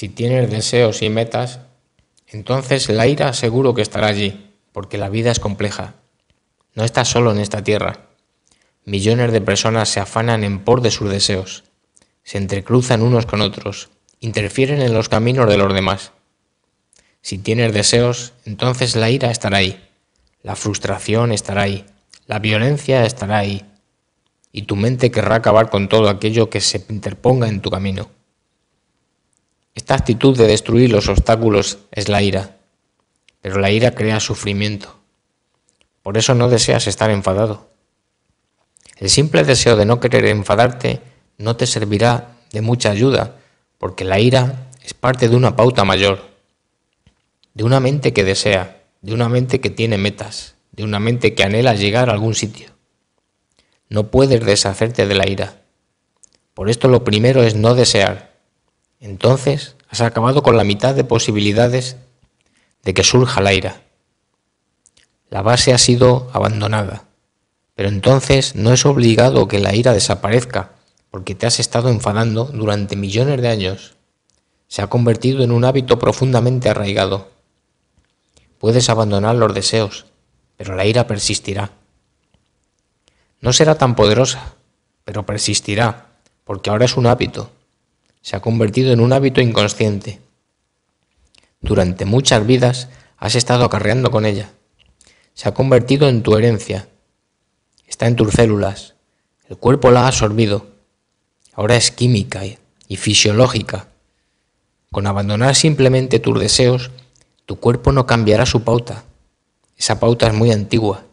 si tienes deseos y metas, entonces la ira seguro que estará allí, porque la vida es compleja. No estás solo en esta tierra. Millones de personas se afanan en por de sus deseos, se entrecruzan unos con otros, interfieren en los caminos de los demás. Si tienes deseos, entonces la ira estará ahí, la frustración estará ahí, la violencia estará ahí, y tu mente querrá acabar con todo aquello que se interponga en tu camino. Esta actitud de destruir los obstáculos es la ira, pero la ira crea sufrimiento. Por eso no deseas estar enfadado. El simple deseo de no querer enfadarte no te servirá de mucha ayuda, porque la ira es parte de una pauta mayor, de una mente que desea, de una mente que tiene metas, de una mente que anhela llegar a algún sitio. No puedes deshacerte de la ira. Por esto lo primero es no desear, entonces has acabado con la mitad de posibilidades de que surja la ira. La base ha sido abandonada, pero entonces no es obligado que la ira desaparezca, porque te has estado enfadando durante millones de años. Se ha convertido en un hábito profundamente arraigado. Puedes abandonar los deseos, pero la ira persistirá. No será tan poderosa, pero persistirá, porque ahora es un hábito se ha convertido en un hábito inconsciente. Durante muchas vidas has estado acarreando con ella. Se ha convertido en tu herencia. Está en tus células. El cuerpo la ha absorbido. Ahora es química y fisiológica. Con abandonar simplemente tus deseos, tu cuerpo no cambiará su pauta. Esa pauta es muy antigua.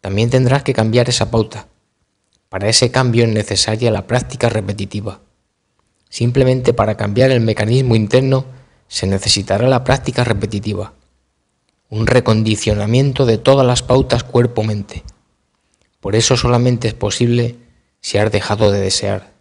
También tendrás que cambiar esa pauta. Para ese cambio es necesaria la práctica repetitiva. Simplemente para cambiar el mecanismo interno se necesitará la práctica repetitiva, un recondicionamiento de todas las pautas cuerpo-mente. Por eso solamente es posible si has dejado de desear.